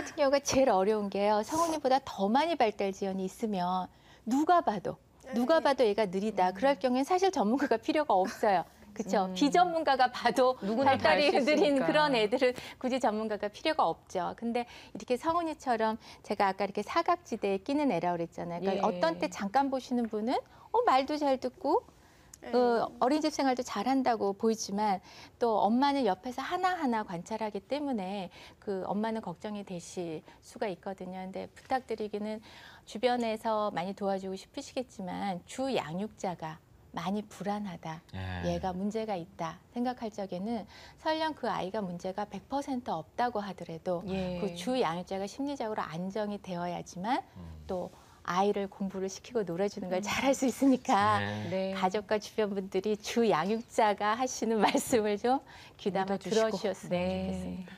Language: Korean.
같은 경우가 제일 어려운 게요. 성우님보다 더 많이 발달 지연이 있으면 누가 봐도 네. 누가 봐도 얘가 느리다. 음. 그럴 경우엔 사실 전문가가 필요가 없어요. 그렇죠. 음. 비전문가가 봐도 발달이 느린 그런 애들은 굳이 전문가가 필요가 없죠. 근데 이렇게 성훈이처럼 제가 아까 이렇게 사각지대에 끼는 애라고 그랬잖아요. 그러니까 예. 어떤 때 잠깐 보시는 분은 어 말도 잘 듣고 그 어린이집 생활도 잘한다고 보이지만 또 엄마는 옆에서 하나하나 관찰하기 때문에 그 엄마는 걱정이 되실 수가 있거든요. 근데 부탁드리기는 주변에서 많이 도와주고 싶으시겠지만 주 양육자가 많이 불안하다. 예. 얘가 문제가 있다. 생각할 적에는 설령 그 아이가 문제가 100% 없다고 하더라도 예. 그주 양육자가 심리적으로 안정이 되어야지만 음. 또 아이를 공부를 시키고 놀아주는 걸 음. 잘할 수 있으니까 네. 네. 가족과 주변 분들이 주 양육자가 하시는 말씀을 좀 귀담아 들어주셨으면 네. 좋겠습니다.